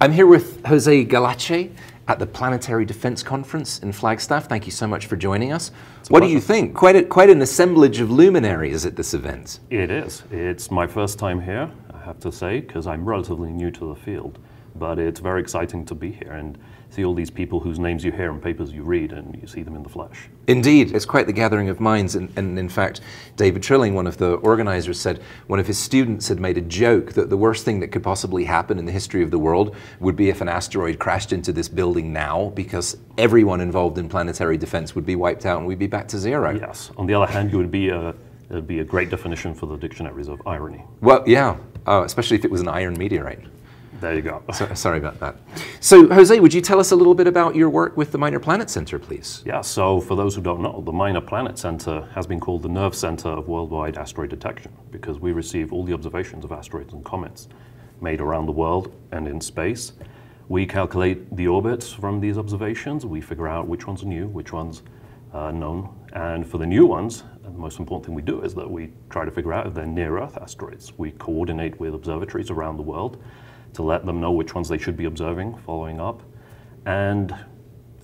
I'm here with Jose Galache at the Planetary Defense Conference in Flagstaff. Thank you so much for joining us. It's what do you think? Quite, a, quite an assemblage of luminaries at this event. It is. It's my first time here, I have to say, because I'm relatively new to the field. But it's very exciting to be here. and see all these people whose names you hear in papers you read and you see them in the flesh. Indeed, it's quite the gathering of minds. And, and, in fact, David Trilling, one of the organizers, said one of his students had made a joke that the worst thing that could possibly happen in the history of the world would be if an asteroid crashed into this building now, because everyone involved in planetary defense would be wiped out and we'd be back to zero. Yes. On the other hand, you would be a It'd be a great definition for the dictionaries of irony. Well, yeah, uh, especially if it was an iron meteorite. There you go. so, sorry about that. So, Jose, would you tell us a little bit about your work with the Minor Planet Center, please? Yeah, so for those who don't know, the Minor Planet Center has been called the nerve center of worldwide asteroid detection because we receive all the observations of asteroids and comets made around the world and in space. We calculate the orbits from these observations. We figure out which ones are new, which ones are known. And for the new ones, the most important thing we do is that we try to figure out if they're near Earth asteroids. We coordinate with observatories around the world to let them know which ones they should be observing, following up. And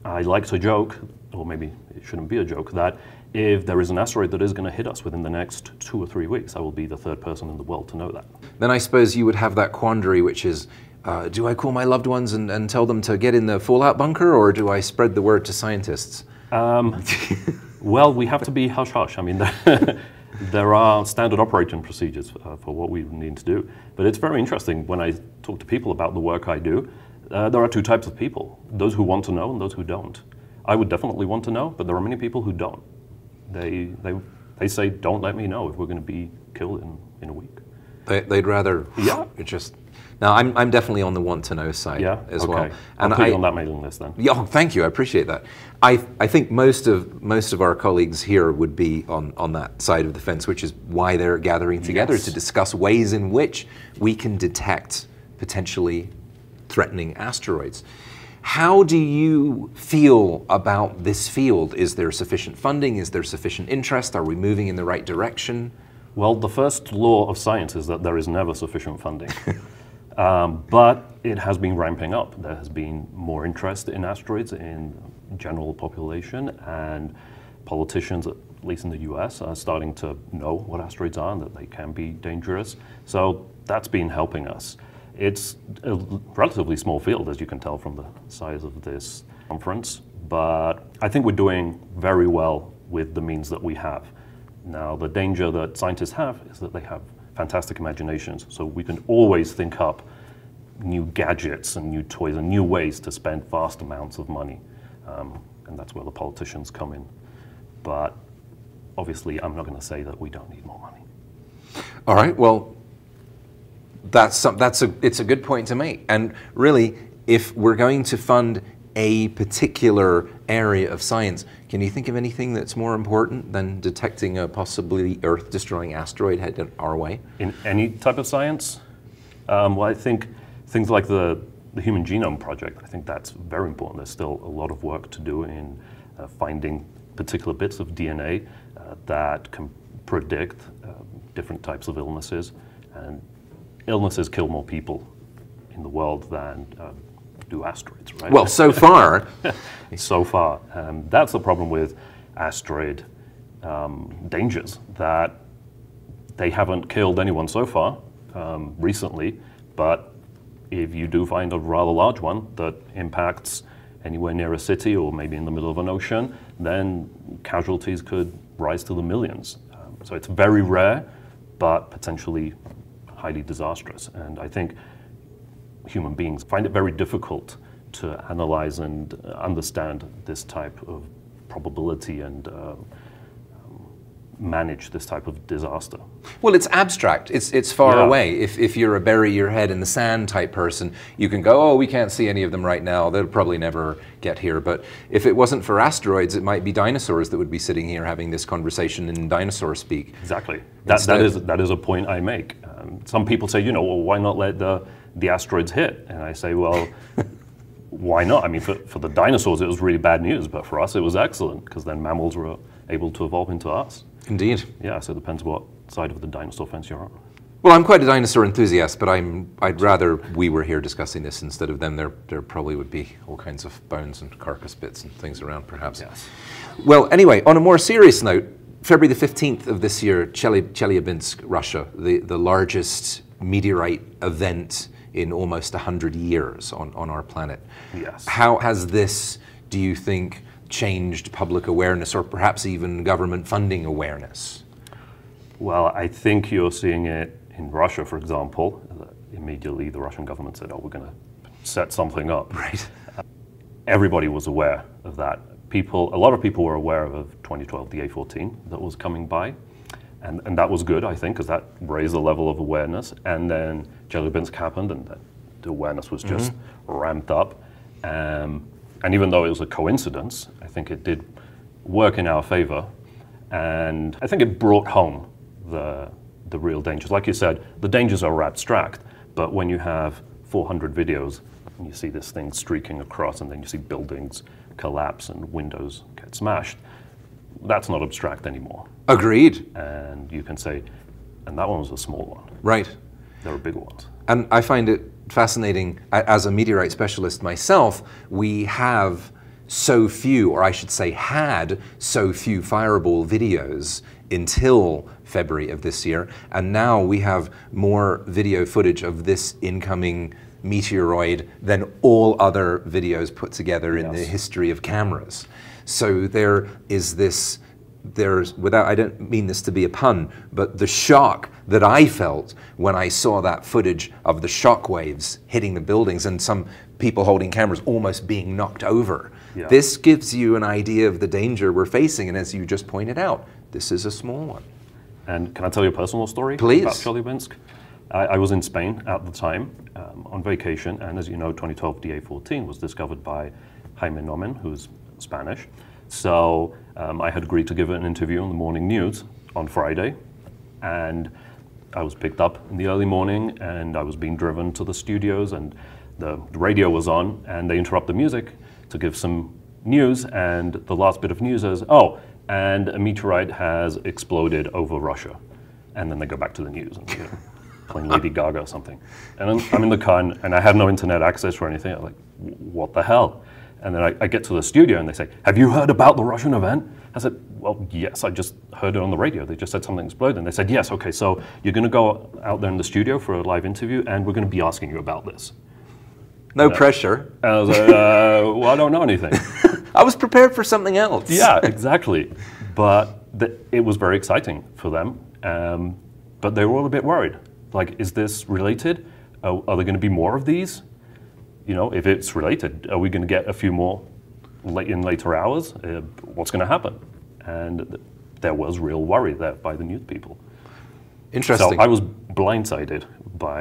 I like to joke, or maybe it shouldn't be a joke, that if there is an asteroid that is going to hit us within the next two or three weeks, I will be the third person in the world to know that. Then I suppose you would have that quandary, which is uh, do I call my loved ones and, and, tell them to get in the fallout bunker, or do I spread the word to scientists? Um, well, we have to be hush hush. I mean, there are standard operating procedures uh, for what we need to do. But it's very interesting when I talk to people about the work I do. Uh, there are two types of people those who want to know and those who don't. I would definitely want to know, but there are many people who don't. They, they, they say, don't let me know if we're going to be killed in, in a week. They, would rather, yeah. it just now, I'm, I'm definitely on the want to know side yeah? as okay. well. And I'll put I, you on that mailing list then. Yeah, oh, thank you. I appreciate that. I, I think most of most of our colleagues here would be on, on that side of the fence, which is why they're gathering together yes. to discuss ways in which we can detect potentially threatening asteroids. How do you feel about this field? Is there sufficient funding? Is there sufficient interest? Are we moving in the right direction? Well, the first law of science is that there is never sufficient funding. Um, but it has been ramping up. There has been more interest in asteroids in general population, and politicians, at least in the U.S., are starting to know what asteroids are and that they can be dangerous. So that's been helping us. It's a relatively small field, as you can tell from the size of this conference, but I think we're doing very well with the means that we have. Now, the danger that scientists have is that they have fantastic imaginations. So we can always think up new gadgets and new toys and new ways to spend vast amounts of money. Um, and that's where the politicians come in. But obviously, I'm not going to say that we don't need more money. All right. Well, that's some, that's a it's a good point to make. And really, if we're going to fund a particular area of science. Can you think of anything that's more important than detecting a possibly Earth destroying asteroid headed our way? In any type of science? Um, well, I think things like the, the Human Genome Project, I think that's very important. There's still a lot of work to do in uh, finding particular bits of DNA uh, that can predict uh, different types of illnesses. And illnesses kill more people in the world than um, do asteroids, right? Well, so far. so far. Um, that's the problem with asteroid um, dangers, that they haven't killed anyone so far um, recently, but if you do find a rather large one that impacts anywhere near a city or maybe in the middle of an ocean, then casualties could rise to the millions. Um, so it's very rare, but potentially highly disastrous. And I think human beings find it very difficult to analyze and uh, understand this type of probability and uh, manage this type of disaster. Well, it's abstract. It's, it's far yeah. away. If, if you're a bury your head in the sand type person, you can go, oh, we can't see any of them right now. They'll probably never get here. But if it wasn't for asteroids, it might be dinosaurs that would be sitting here having this conversation in dinosaur speak. Exactly. That, that, is, that is a point I make. Um, some people say, you know, well, why not let the the asteroids hit. And I say, well, why not? I mean, for, for the dinosaurs, it was really bad news, but for us, it was excellent because then mammals were able to evolve into us. Indeed. Yeah, so it depends what side of the dinosaur fence you're on. Well, I'm quite a dinosaur enthusiast, but I'm, I'd rather we were here discussing this instead of them. There, there probably would be all kinds of bones and carcass bits and things around, perhaps. Yes. Well, anyway, on a more serious note, February the 15th of this year, Chelyabinsk, Russia, the, the largest meteorite event in almost 100 years on, on our planet. Yes. How has this, do you think, changed public awareness or perhaps even government funding awareness? Well, I think you're seeing it in Russia, for example. Immediately, the Russian government said, oh, we're going to set something up. Right. Uh, everybody was aware of that. People, a lot of people were aware of 2012, the A14 that was coming by and, and that was good, I think, because that raised the level of awareness. And then Jelly Beans happened, and the, the awareness was just mm-hmm. ramped up. Um, and even though it was a coincidence, I think it did work in our favor. And I think it brought home the, the real dangers. Like you said, the dangers are abstract, but when you have 400 videos and you see this thing streaking across, and then you see buildings collapse and windows get smashed, that's not abstract anymore. Agreed. And you can say, and that one was a small one. Right. There were bigger ones. And I find it fascinating, as a meteorite specialist myself, we have so few, or I should say, had so few fireball videos until February of this year. And now we have more video footage of this incoming meteoroid than all other videos put together in the history of cameras. So there is this there's without I don't mean this to be a pun, but the shock that I felt when I saw that footage of the shock waves hitting the buildings and some people holding cameras almost being knocked over. Yeah. This gives you an idea of the danger we're facing and as you just pointed out, this is a small one. And can I tell you a personal story? Please. About Chelyabinsk? I, I was in Spain at the time um, on vacation, and as you know, 2012 DA14 was discovered by Jaime Nomen, who's Spanish. So um, I had agreed to give an interview on the morning news on Friday, and I was picked up in the early morning, and I was being driven to the studios, and the radio was on, and they interrupt the music to give some news, and the last bit of news is, oh, and a meteorite has exploded over Russia. And then they go back to the news and you know, playing Lady Gaga or something. And I'm, I'm in the car and, and, I have no internet access or anything. I'm like, what the hell? And then I, I, get to the studio and they say, have you heard about the Russian event? I said, well, yes, I just heard it on the radio. They just said something exploded. And they said, yes, okay, so you're going to go out there in the studio for a live interview and we're going to be asking you about this. No and pressure. I, I was like, uh, well, I don't know anything. I was prepared for something else. Yeah, exactly. but the, it was very exciting for them. Um, but they were all a bit worried. Like, is this related? Uh, are there going to be more of these? You know, if it's related, are we going to get a few more late in later hours? Uh, what's going to happen? And th there was real worry there by the news people. Interesting. So I was blindsided by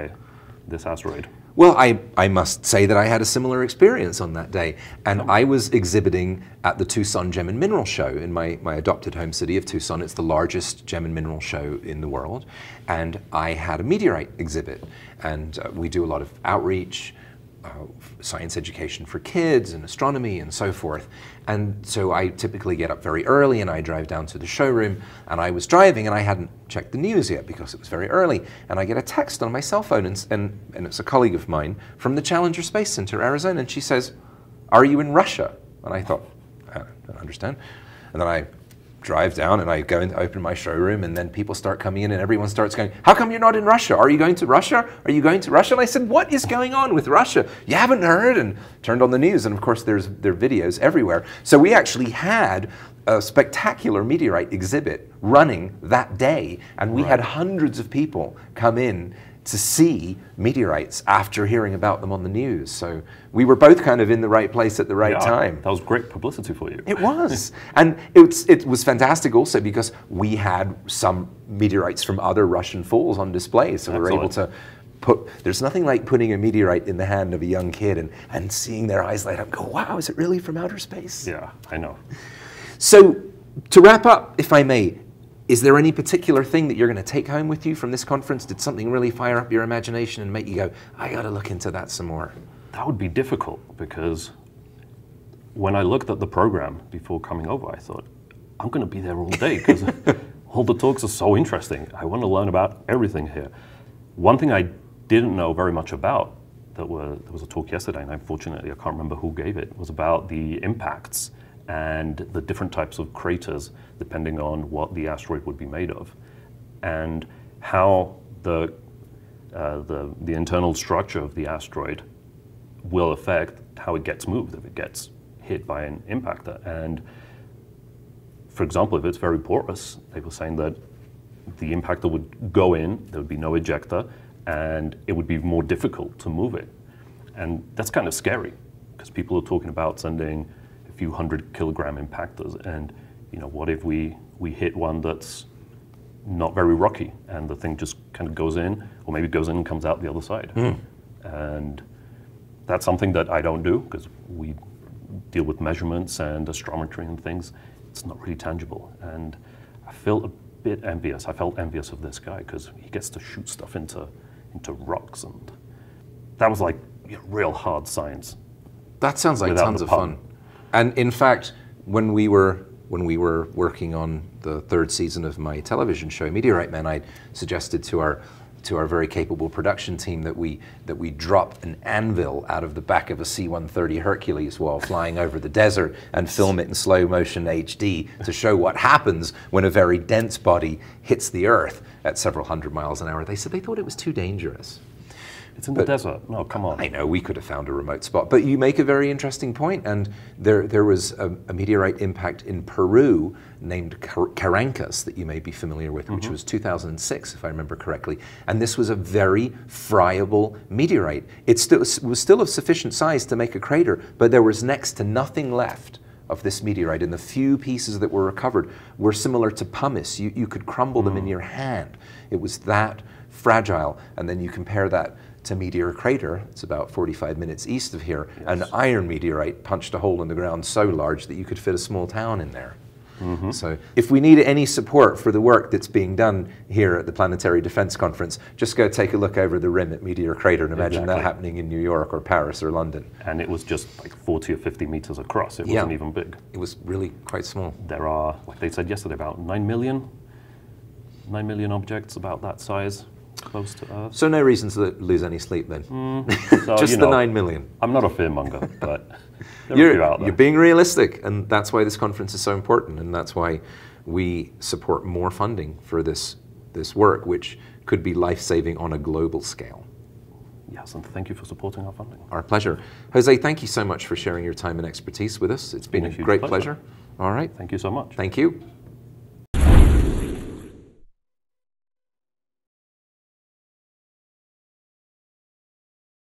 this asteroid. Well, I, I must say that I had a similar experience on that day. And oh. I was exhibiting at the Tucson Gem and Mineral Show in my, my adopted home city of Tucson. It's the largest gem and mineral show in the world. And I had a meteorite exhibit. And uh, we do a lot of outreach uh, science education for kids and astronomy and so forth. And so I typically get up very early and I drive down to the showroom and I was driving and I hadn't checked the news yet because it was very early. And I get a text on my cell phone and, and, and it's a colleague of mine from the Challenger Space Center, Arizona. And she says, are you in Russia? And I thought, I don't understand. And then I drive down and I go and open my showroom, and then people start coming in, and everyone starts going, How come you're not in Russia? Are you going to Russia? Are you going to Russia? And I said, What is going on with Russia? You haven't heard? And turned on the news, and of course, there's there are videos everywhere. So we actually had a spectacular meteorite exhibit running that day, and we right. had hundreds of people come in to see meteorites after hearing about them on the news. So we were both kind of in the right place at the right yeah, time. That was great publicity for you. It was. and it, it was fantastic also because we had some meteorites from other Russian falls on display. So we were able to put, there's nothing like putting a meteorite in the hand of a young kid and, and seeing their eyes light up go, wow, is it really from outer space? Yeah, I know. So to wrap up, if I may, is there any particular thing that you're going to take home with you from this conference? Did something really fire up your imagination and make you go, I got to look into that some more? That would be difficult because when I looked at the program before coming over, I thought, I'm going to be there all day because all the talks are so interesting. I want to learn about everything here. One thing I didn't know very much about that were, there was a talk yesterday, and unfortunately I can't remember who gave it, was about the impacts and the different types of craters depending on what the asteroid would be made of, and how the, uh, the, the internal structure of the asteroid will affect how it gets moved if it gets hit by an impactor. And for example, if it's very porous, they were saying that the impactor would go in, there would be no ejector, and it would be more difficult to move it. And that's kind of scary because people are talking about sending few hundred kilogram impactors. And you know, what if we, we hit one that's not very rocky and the thing just kind of goes in, or maybe goes in and comes out the other side? Mm. And that's something that I don't do because we deal with measurements and astrometry and things. It's not really tangible. And I feel a bit envious. I felt envious of this guy because he gets to shoot stuff into into rocks and that was like you know, real hard science. That sounds like tons of fun. And in fact, when we were when we were working on the third season of my television show, Meteorite Man, I suggested to our to our very capable production team that we that we drop an anvil out of the back of a C-130 Hercules while flying over the desert and film it in slow motion HD to show what happens when a very dense body hits the earth at several hundred miles an hour. They said they thought it was too dangerous. It's in the desert. No, come on. I know we could have found a remote spot, but you make a very interesting point. And there, there was a, a meteorite impact in Peru named Car Carancas that you may be familiar with, mm -hmm. which mm-hmm. was 2006, if I remember correctly. And this was a very friable meteorite. It was still of sufficient size to make a crater, but there was next to nothing left of this meteorite, and the few pieces that were recovered were similar to pumice. You, you could crumble them in mm. your hand. It was that fragile. And then you compare that to Meteor Crater, it's about 45 minutes east of here, yes. an iron meteorite punched a hole in the ground so large that you could fit a small town in there. Mm -hmm. So, if we need any support for the work that's being done here at the Planetary Defense Conference, just go take a look over the rim at Meteor Crater and imagine exactly. that happening in New York or Paris or London. And it was just like 40 or 50 meters across, it yeah. wasn't even big. It was really quite small. There are, like they said yesterday, about 9 million, 9 million objects about that size close to Earth. So no reason to lose any sleep then. Mm. So, Just you know, the nine million. I'm not a fearmonger, but you're, you're being realistic, and that's why this conference is so important, and that's why we support more funding for this this work, which could be life saving on a global scale. Yes, and thank you for supporting our funding. Our pleasure. Jose, thank you so much for sharing your time and expertise with us. It's been, been a, a great pleasure. pleasure. All right. Thank you so much. Thank you.